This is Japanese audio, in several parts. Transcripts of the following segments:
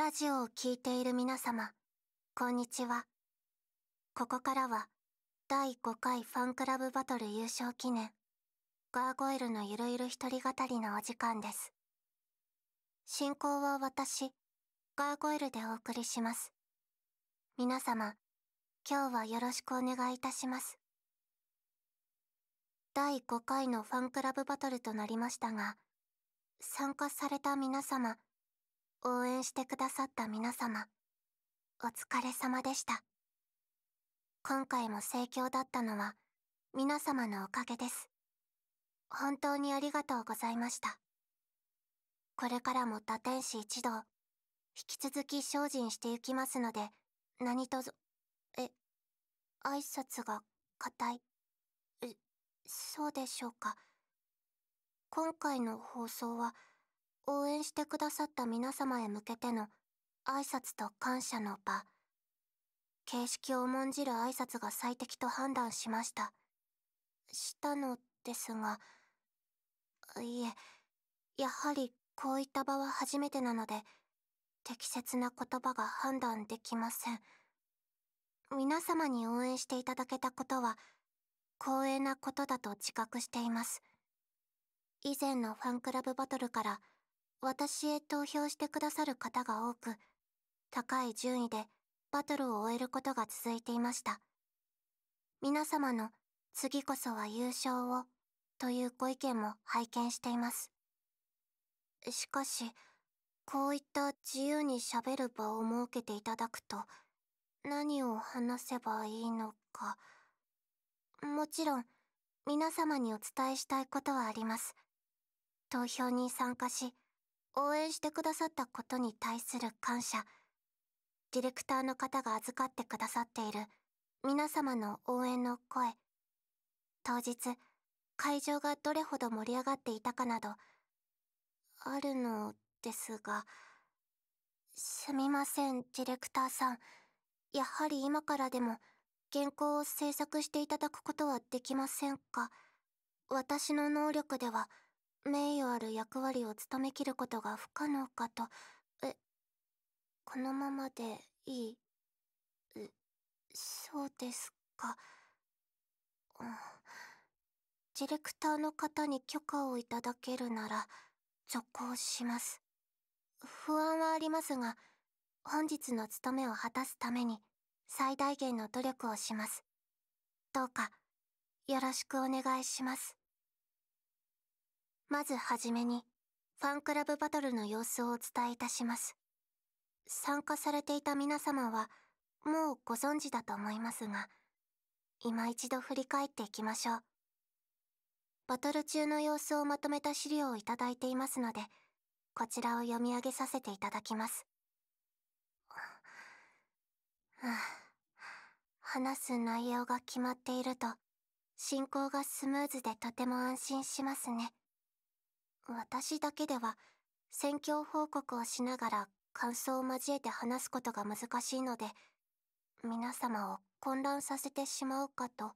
ラジオを聴いている皆様、こんにちは。ここからは、第5回ファンクラブバトル優勝記念、ガーゴイルのゆるゆる一人語りのお時間です。進行は私、ガーゴイルでお送りします。皆様、今日はよろしくお願いいたします。第5回のファンクラブバトルとなりましたが、参加された皆様、応援してくださった皆様、お疲れ様でした。今回も盛況だったのは、皆様のおかげです。本当にありがとうございました。これからも打天使一同、引き続き精進してゆきますので、何とぞ、え、挨拶が固い。え、そうでしょうか。今回の放送は、応援してくださった皆様へ向けての挨拶と感謝の場。形式を重んじる挨拶が最適と判断しました。したのですが、いえ、やはりこういった場は初めてなので、適切な言葉が判断できません。皆様に応援していただけたことは、光栄なことだと自覚しています。以前のファンクラブバトルから、私へ投票してくださる方が多く、高い順位でバトルを終えることが続いていました。皆様の次こそは優勝をというご意見も拝見しています。しかし、こういった自由に喋る場を設けていただくと、何を話せばいいのか。もちろん、皆様にお伝えしたいことはあります。投票に参加し、応援してくださったことに対する感謝、ディレクターの方が預かってくださっている皆様の応援の声、当日、会場がどれほど盛り上がっていたかなど、あるのですが、すみません、ディレクターさん。やはり今からでも原稿を制作していただくことはできませんか私の能力では名誉ある役割を務めきることが不可能かと、え、このままでいい、う、そうですか。うん、ディレクターの方に許可をいただけるなら、続行します。不安はありますが、本日の務めを果たすために最大限の努力をします。どうか、よろしくお願いします。まずはじめに、ファンクラブバトルの様子をお伝えいたします。参加されていた皆様は、もうご存知だと思いますが、今一度振り返っていきましょう。バトル中の様子をまとめた資料をいただいていますので、こちらを読み上げさせていただきます。話す内容が決まっていると、進行がスムーズでとても安心しますね。私だけでは戦況報告をしながら感想を交えて話すことが難しいので、皆様を混乱させてしまうかと。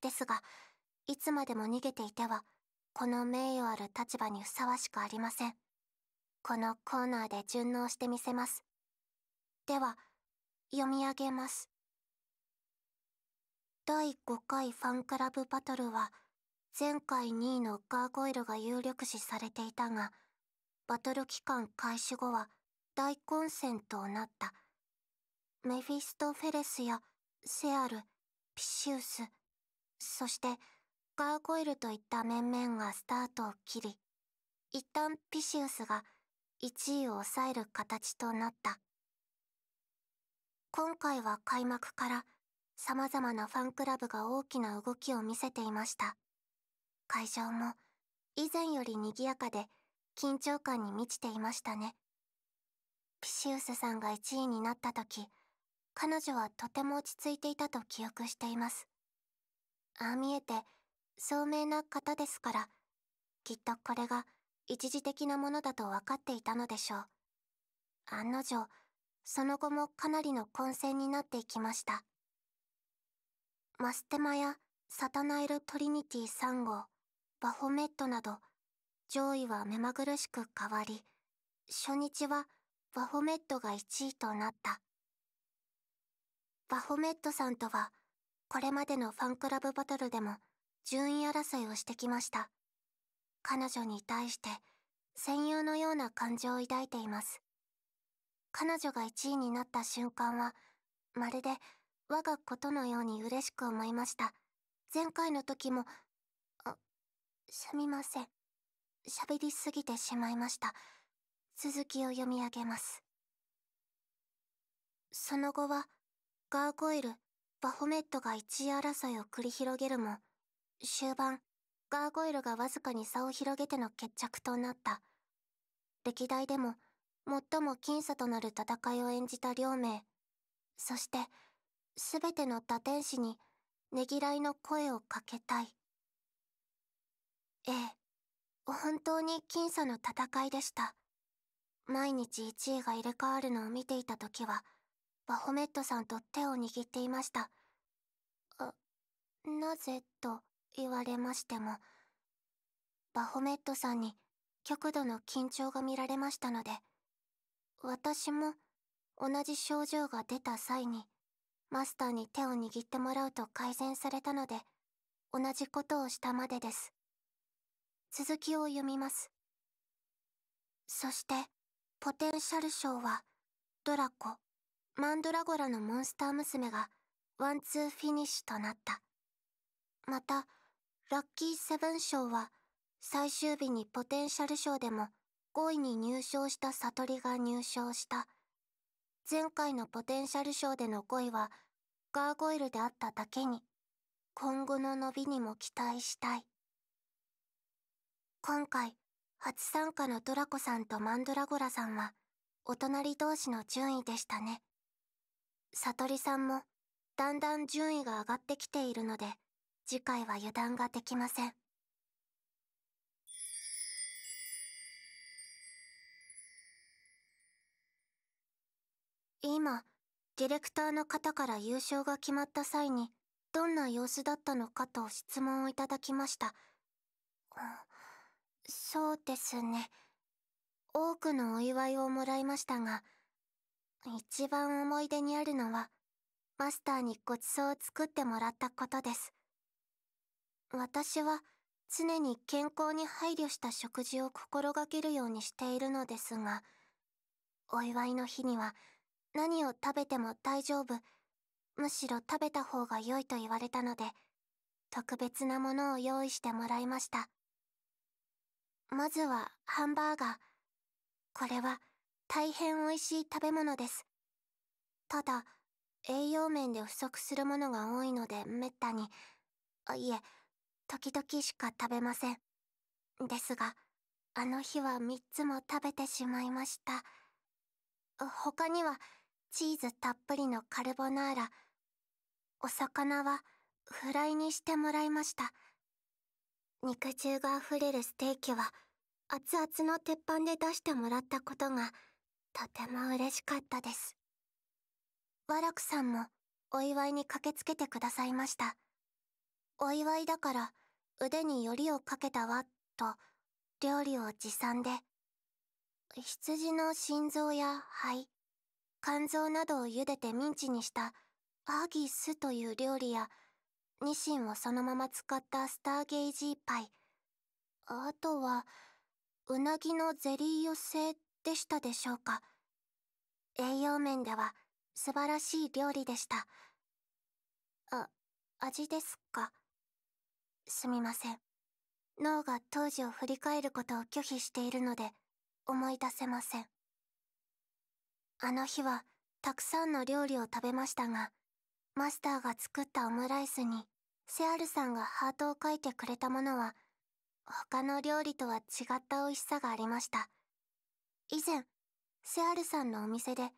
ですが、いつまでも逃げていては、この名誉ある立場にふさわしくありません。このコーナーで順応してみせます。では、読み上げます。第5回ファンクラブバトルは、前回2位のガーゴイルが有力視されていたが、バトル期間開始後は大混戦となった。メフィストフェレスやセアル、ピシウス、そしてガーゴイルといった面々がスタートを切り、一旦ピシウスが1位を抑える形となった。今回は開幕から様々なファンクラブが大きな動きを見せていました。会場も以前より賑やかで緊張感に満ちていましたね。ピシウスさんが1位になった時、彼女はとても落ち着いていたと記憶しています。ああ見えて、聡明な方ですから、きっとこれが一時的なものだと分かっていたのでしょう。案の定、その後もかなりの混戦になっていきました。マステマやサタナエル・トリニティ3号、バフォメットなど、上位は目まぐるしく変わり、初日はバフォメットが1位となった。バフォメットさんとは、これまでのファンクラブバトルでも順位争いをしてきました。彼女に対して戦友のような感情を抱いています。彼女が1位になった瞬間は、まるで我がことのように嬉しく思いました。前回の時もすみません。喋りすぎてしまいました。続きを読み上げます。その後は、ガーゴイル、バホメットが一位争いを繰り広げるも、終盤、ガーゴイルがわずかに差を広げての決着となった。歴代でも、最も僅差となる戦いを演じた両名。そして、すべての打天使に、ねぎらいの声をかけたい。ええ。本当に僅差の戦いでした。毎日1位が入れ替わるのを見ていた時は、バホメットさんと手を握っていました。あ、なぜと言われましても、バホメットさんに極度の緊張が見られましたので、私も同じ症状が出た際に、マスターに手を握ってもらうと改善されたので、同じことをしたまでです。続きを読みます。そして、ポテンシャル賞は、ドラコ、マンドラゴラのモンスター娘が、ワンツーフィニッシュとなった。また、ラッキーセブン賞は、最終日にポテンシャル賞でも5位に入賞した悟りが入賞した。前回のポテンシャル賞での5位は、ガーゴイルであっただけに、今後の伸びにも期待したい。今回、初参加のドラコさんとマンドラゴラさんは、お隣同士の順位でしたね。サトリさんも、だんだん順位が上がってきているので、次回は油断ができません。今、ディレクターの方から優勝が決まった際に、どんな様子だったのかと質問をいただきました。そうですね。多くのお祝いをもらいましたが、一番思い出にあるのは、マスターにごちそうを作ってもらったことです。私は常に健康に配慮した食事を心がけるようにしているのですが、お祝いの日には何を食べても大丈夫、むしろ食べた方が良いと言われたので、特別なものを用意してもらいました。まずはハンバーガー。これは大変美味しい食べ物です。ただ、栄養面で不足するものが多いので滅多に、あいえ、時々しか食べません。ですが、あの日は3つも食べてしまいました。他には、チーズたっぷりのカルボナーラ、お魚はフライにしてもらいました。肉汁が溢れるステーキは、熱々の鉄板で出してもらったことがとても嬉しかったです。らくさんもお祝いに駆けつけてくださいました。お祝いだから腕によりをかけたわと料理を持参で、羊の心臓や肺、肝臓などを茹でてミンチにしたアーギスという料理や、ニシンをそのまま使ったスターゲージーパイ。あとは、うなぎのゼリー寄せでしたでしょうか。栄養面では素晴らしい料理でした。あ、味ですか。すみません。脳が当時を振り返ることを拒否しているので思い出せません。あの日はたくさんの料理を食べましたが、マスターが作ったオムライスにセアルさんがハートを描いてくれたものは他の料理とは違った美味しさがありました。以前、セアルさんのお店で、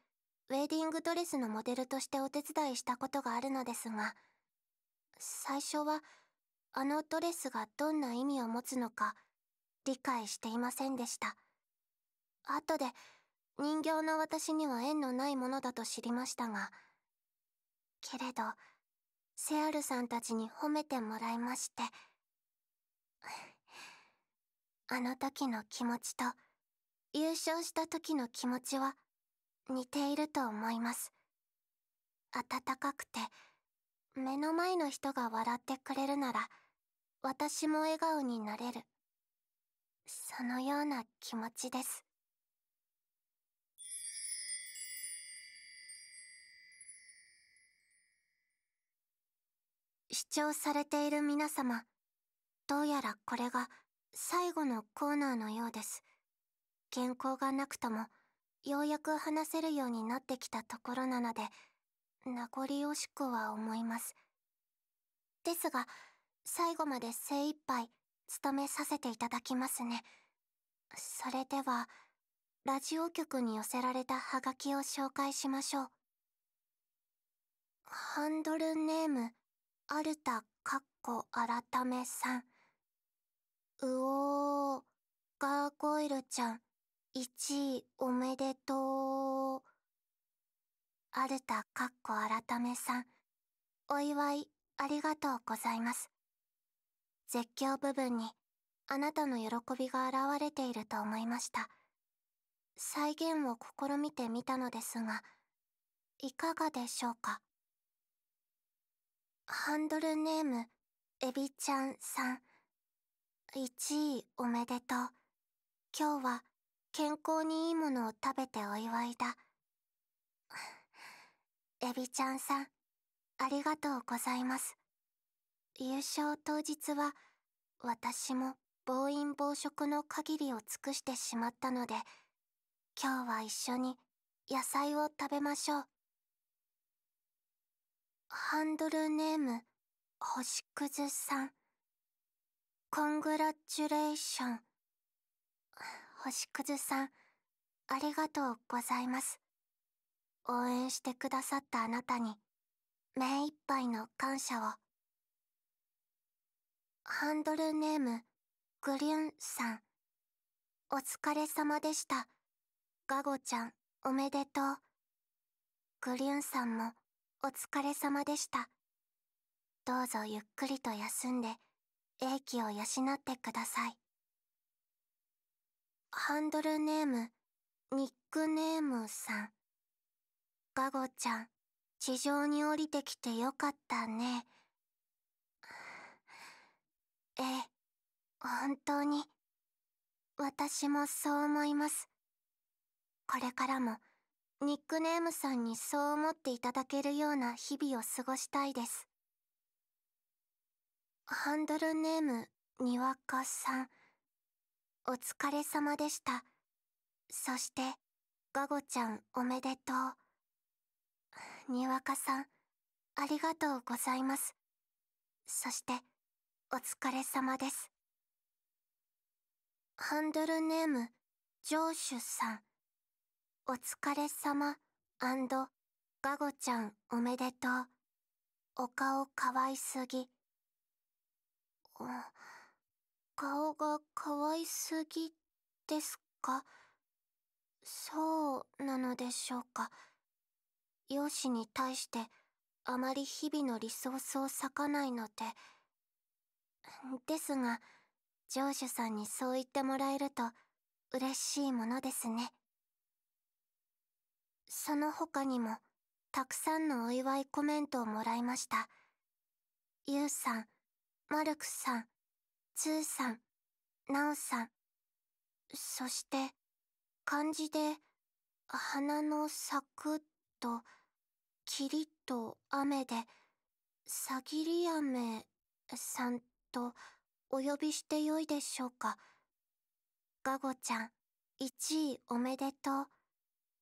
ウェディングドレスのモデルとしてお手伝いしたことがあるのですが、最初は、あのドレスがどんな意味を持つのか、理解していませんでした。後で、人形の私には縁のないものだと知りましたが、けれど、セアルさんたちに褒めてもらいまして、あの時の気持ちと優勝した時の気持ちは似ていると思います。温かくて目の前の人が笑ってくれるなら私も笑顔になれる。そのような気持ちです。視聴されている皆様、どうやらこれが最後のコーナーのようです。原稿がなくとも、ようやく話せるようになってきたところなので、名残惜しくは思います。ですが、最後まで精一杯、務めさせていただきますね。それでは、ラジオ局に寄せられたハガキを紹介しましょう。ハンドルネーム、アルタ、コ・アラ改めさん。うおー、ガーゴイルちゃん、1位おめでとう。アルタかっこ改めさん、お祝いありがとうございます。絶叫部分にあなたの喜びが現れていると思いました。再現を試みてみたのですが、いかがでしょうかハンドルネーム、エビちゃんさん。1位おめでとう。今日は健康にいいものを食べてお祝いだ。エビちゃんさん、ありがとうございます。優勝当日は、私も暴飲暴食の限りを尽くしてしまったので、今日は一緒に野菜を食べましょう。ハンドルネーム、星屑さん。コングラチュレーション。星屑さん、ありがとうございます。応援してくださったあなたに、目いっぱいの感謝を。ハンドルネーム、グリュンさん。お疲れ様でした。ガゴちゃん、おめでとう。グリュンさんも、お疲れ様でした。どうぞゆっくりと休んで、英気を養ってください。ハンドルネーム、ニックネームさん。ガゴちゃん、地上に降りてきてよかったね。ええ、本当に。私もそう思います。これからも、ニックネームさんにそう思っていただけるような日々を過ごしたいです。ハンドルネーム、にわかさん。お疲れ様でした。そして、ガゴちゃんおめでとう。にわかさん、ありがとうございます。そして、お疲れ様です。ハンドルネーム、ジ主さん。お疲れ様ガゴちゃんおめでとう。お顔かわいすぎ。顔が可愛すぎですかそうなのでしょうか容姿に対してあまり日々のリソースを割かないので。ですが、城主さんにそう言ってもらえると嬉しいものですね。その他にも、たくさんのお祝いコメントをもらいました。ゆうさん、マルクさん、ツーさん、ナオさん、そして、漢字で、花の咲くと、きりと雨で、さぎりメさんとお呼びしてよいでしょうか。ガゴちゃん、1位おめでとう、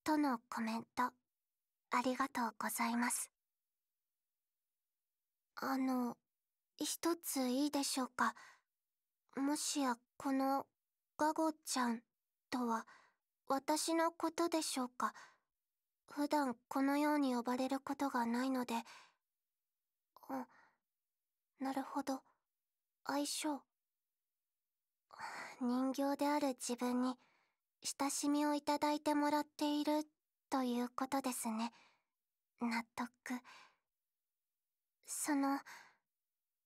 とのコメント、ありがとうございます。あの、一ついいでしょうかもしやこのガゴちゃんとは私のことでしょうか普段このように呼ばれることがないので。あ、なるほど。相性。人形である自分に親しみをいただいてもらっているということですね。納得。その、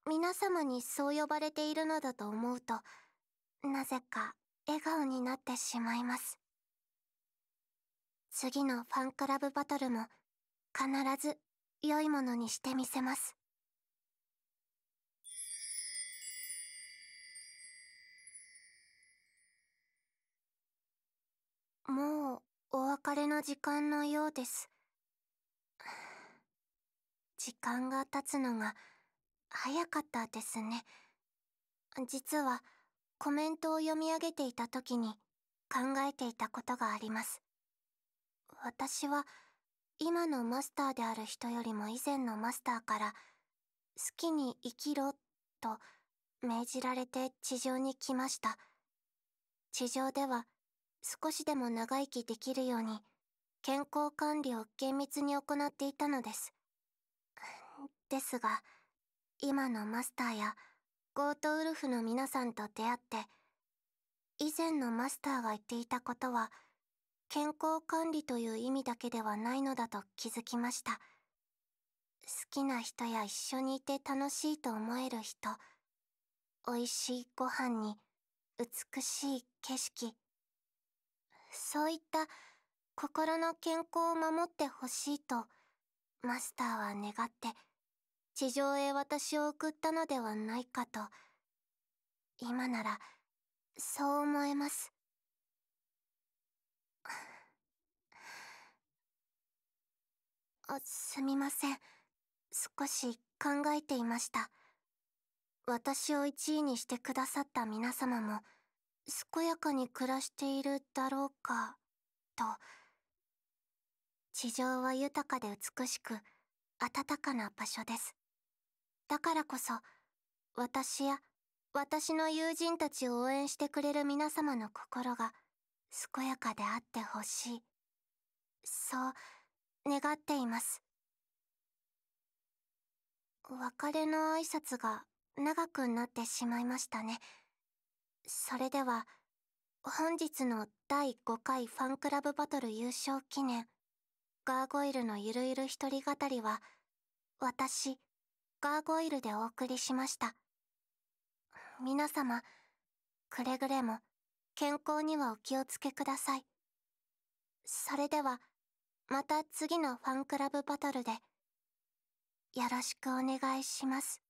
皆様にそう呼ばれているのだと思うと、なぜか笑顔になってしまいます。次のファンクラブバトルも必ず良いものにしてみせます。もうお別れの時間のようです。時間が経つのが、早かったですね。実は、コメントを読み上げていた時に考えていたことがあります。私は、今のマスターである人よりも以前のマスターから、好きに生きろと命じられて地上に来ました。地上では少しでも長生きできるように健康管理を厳密に行っていたのです。ですが、今のマスターやゴートウルフの皆さんと出会って以前のマスターが言っていたことは健康管理という意味だけではないのだと気づきました好きな人や一緒にいて楽しいと思える人美味しいご飯に美しい景色そういった心の健康を守ってほしいとマスターは願って地上へ私を送ったのではないかと、今なら、そう思えます。あ、すみません。少し考えていました。私を一位にしてくださった皆様も、健やかに暮らしているだろうか、と。地上は豊かで美しく、暖かな場所です。だからこそ、私や私の友人たちを応援してくれる皆様の心が健やかであってほしい。そう、願っています。お別れの挨拶が長くなってしまいましたね。それでは、本日の第5回ファンクラブバトル優勝記念、ガーゴイルのゆるゆる一人語りは、私、ガーゴイルでお送りしました。皆様、くれぐれも健康にはお気をつけください。それでは、また次のファンクラブバトルで、よろしくお願いします。